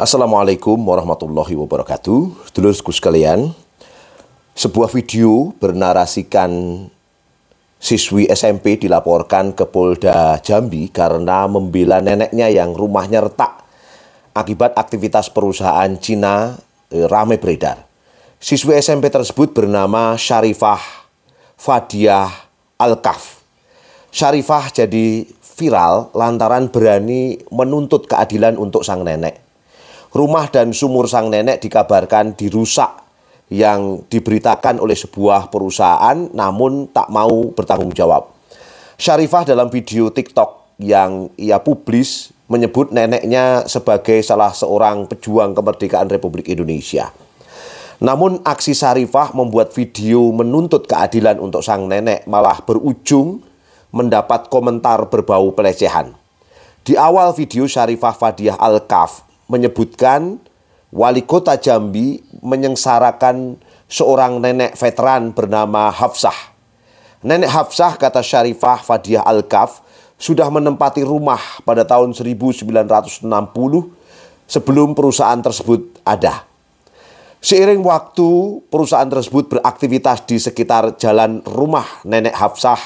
Assalamualaikum warahmatullahi wabarakatuh. Dulurku sekalian, sebuah video bernarasikan siswi SMP dilaporkan ke Polda Jambi karena membela neneknya yang rumahnya retak akibat aktivitas perusahaan Cina eh, rame beredar. Siswi SMP tersebut bernama Syarifah Fadiah Alkaf. Syarifah jadi viral lantaran berani menuntut keadilan untuk sang nenek. Rumah dan sumur sang nenek dikabarkan dirusak yang diberitakan oleh sebuah perusahaan namun tak mau bertanggung jawab. Syarifah dalam video TikTok yang ia publis menyebut neneknya sebagai salah seorang pejuang kemerdekaan Republik Indonesia. Namun aksi Syarifah membuat video menuntut keadilan untuk sang nenek malah berujung mendapat komentar berbau pelecehan. Di awal video Syarifah Fadiah Al-Kaf menyebutkan wali kota Jambi menyengsarakan seorang nenek veteran bernama Hafsah. Nenek Hafsah kata Syarifah Fadiah Al-Kaf sudah menempati rumah pada tahun 1960 sebelum perusahaan tersebut ada. Seiring waktu, perusahaan tersebut beraktivitas di sekitar jalan rumah Nenek Hafsah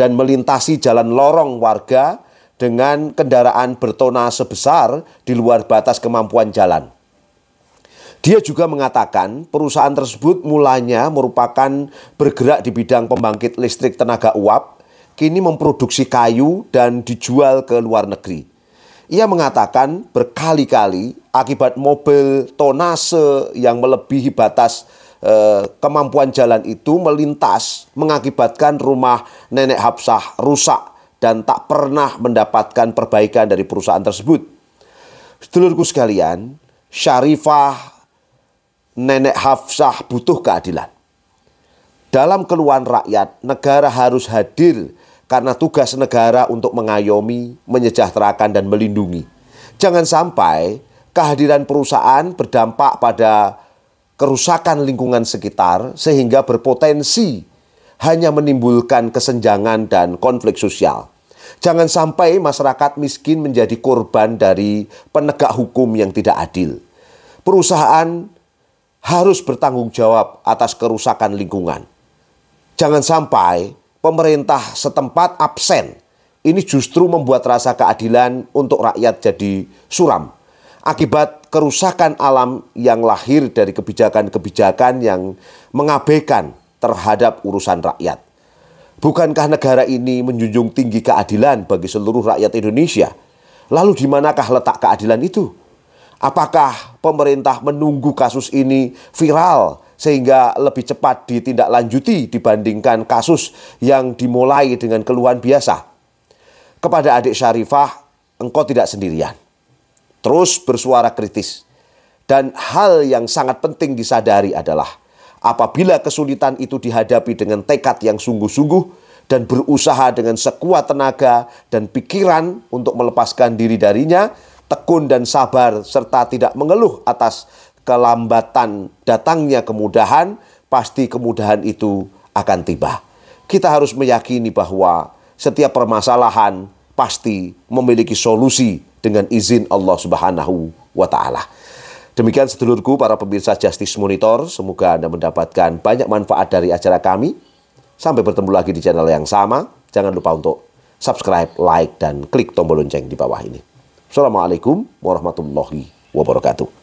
dan melintasi jalan lorong warga dengan kendaraan bertona sebesar di luar batas kemampuan jalan. Dia juga mengatakan perusahaan tersebut mulanya merupakan bergerak di bidang pembangkit listrik tenaga uap, kini memproduksi kayu dan dijual ke luar negeri. Ia mengatakan berkali-kali akibat mobil tonase yang melebihi batas eh, kemampuan jalan itu melintas mengakibatkan rumah nenek Hapsah rusak dan tak pernah mendapatkan perbaikan dari perusahaan tersebut. Sedulurku sekalian, Syarifah Nenek Hafsah butuh keadilan. Dalam keluhan rakyat, negara harus hadir karena tugas negara untuk mengayomi, menyejahterakan, dan melindungi. Jangan sampai kehadiran perusahaan berdampak pada kerusakan lingkungan sekitar sehingga berpotensi hanya menimbulkan kesenjangan dan konflik sosial. Jangan sampai masyarakat miskin menjadi korban dari penegak hukum yang tidak adil. Perusahaan harus bertanggung jawab atas kerusakan lingkungan. Jangan sampai pemerintah setempat absen. Ini justru membuat rasa keadilan untuk rakyat jadi suram. Akibat kerusakan alam yang lahir dari kebijakan-kebijakan yang mengabaikan terhadap urusan rakyat. Bukankah negara ini menjunjung tinggi keadilan bagi seluruh rakyat Indonesia? Lalu di manakah letak keadilan itu? Apakah pemerintah menunggu kasus ini viral sehingga lebih cepat ditindaklanjuti dibandingkan kasus yang dimulai dengan keluhan biasa? Kepada adik Syarifah, engkau tidak sendirian. Terus bersuara kritis. Dan hal yang sangat penting disadari adalah Apabila kesulitan itu dihadapi dengan tekad yang sungguh-sungguh dan berusaha dengan sekuat tenaga dan pikiran untuk melepaskan diri darinya, tekun dan sabar serta tidak mengeluh atas kelambatan datangnya kemudahan, pasti kemudahan itu akan tiba. Kita harus meyakini bahwa setiap permasalahan pasti memiliki solusi dengan izin Allah Subhanahu wa taala. Demikian sedulurku para pemirsa Justice Monitor, semoga Anda mendapatkan banyak manfaat dari acara kami. Sampai bertemu lagi di channel yang sama. Jangan lupa untuk subscribe, like, dan klik tombol lonceng di bawah ini. Assalamualaikum warahmatullahi wabarakatuh.